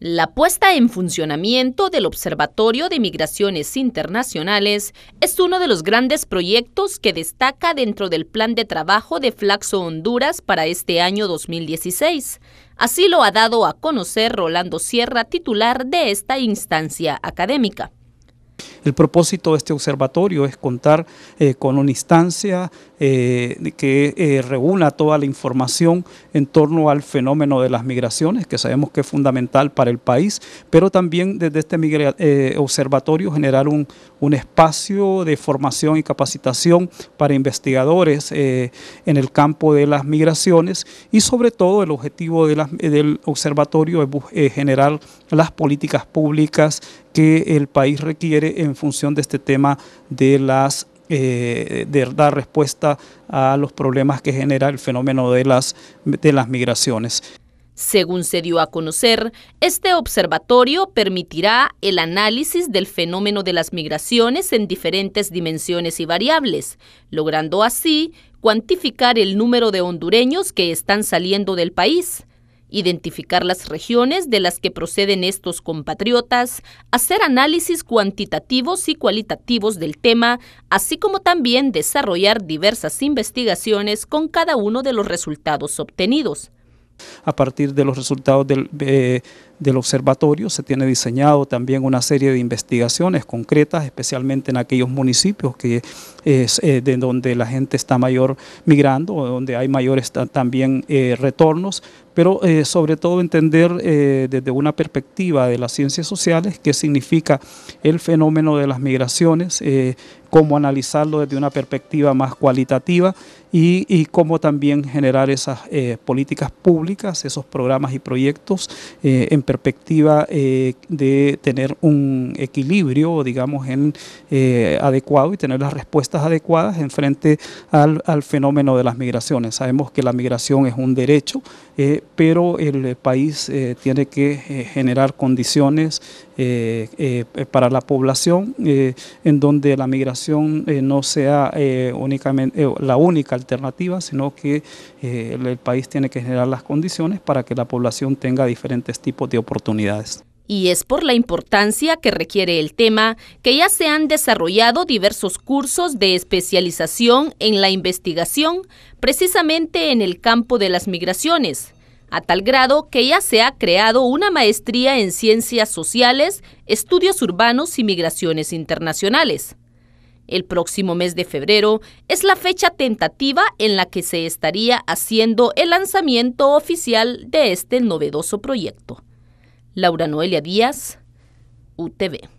La puesta en funcionamiento del Observatorio de Migraciones Internacionales es uno de los grandes proyectos que destaca dentro del plan de trabajo de Flaxo Honduras para este año 2016. Así lo ha dado a conocer Rolando Sierra, titular de esta instancia académica. El propósito de este observatorio es contar eh, con una instancia eh, que eh, reúna toda la información en torno al fenómeno de las migraciones, que sabemos que es fundamental para el país, pero también desde este observatorio generar un, espacio de formación y capacitación para investigadores en el campo de las migraciones y sobre todo el objetivo del observatorio es generar las políticas públicas que el país requiere en función de este tema de las eh, de dar respuesta a los problemas que genera el fenómeno de las, de las migraciones. Según se dio a conocer, este observatorio permitirá el análisis del fenómeno de las migraciones en diferentes dimensiones y variables, logrando así cuantificar el número de hondureños que están saliendo del país, identificar las regiones de las que proceden estos compatriotas, hacer análisis cuantitativos y cualitativos del tema, así como también desarrollar diversas investigaciones con cada uno de los resultados obtenidos. A partir de los resultados del, observatorio se tiene diseñado también una serie de investigaciones concretas, especialmente en aquellos municipios que es eh, de donde la gente está mayor migrando, donde hay mayores también eh, retornos, pero eh, sobre todo entender eh, desde una perspectiva de las ciencias sociales qué significa el fenómeno de las migraciones, eh, cómo analizarlo desde una perspectiva más cualitativa y, cómo también generar esas políticas públicas, esos programas y proyectos en perspectiva de tener un equilibrio, digamos, en, adecuado y tener las respuestas adecuadas en frente al, al, fenómeno de las migraciones. Sabemos que la migración es un derecho, pero el eh, país eh, tiene que eh, generar condiciones para la población en donde la migración no sea únicamente la única alternativa, sino que el país tiene que generar las condiciones para que la población tenga diferentes tipos de oportunidades y es por la importancia que requiere el tema que ya se han desarrollado diversos cursos de especialización en la investigación, precisamente en el campo de las migraciones a tal grado que ya se ha creado una maestría en ciencias sociales, estudios urbanos y migraciones internacionales. El próximo mes de febrero es la fecha tentativa en la que se estaría haciendo el lanzamiento oficial de este novedoso proyecto. Laura Noelia Díaz, UTV.